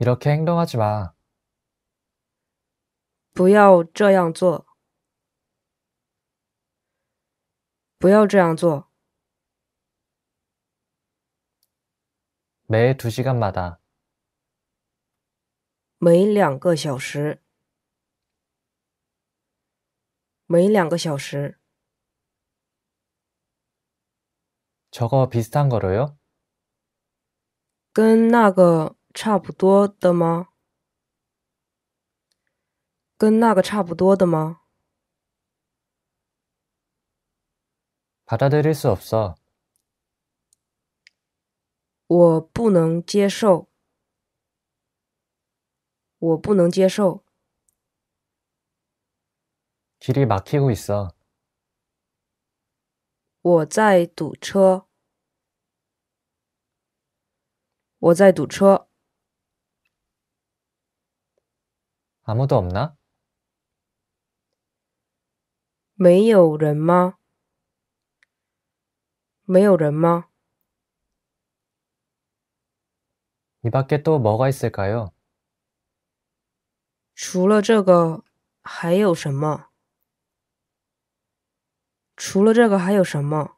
이렇게 행동하지 마. 不要这样做。不要这样做。매 2시간마다 每两个小时。每两个小时。 저거 비슷한 거로요? 跟那个差不多的吗？跟那个差不多的吗？받아들일수없 어。 我不能接受。我不能接受。길이막히고있 어。 我在堵车。我在堵车。 아무도 없나? 没有人吗?没有人吗?이 밖에 또 뭐가 있을까요? 除了这个还有什么?除了这个还有什么?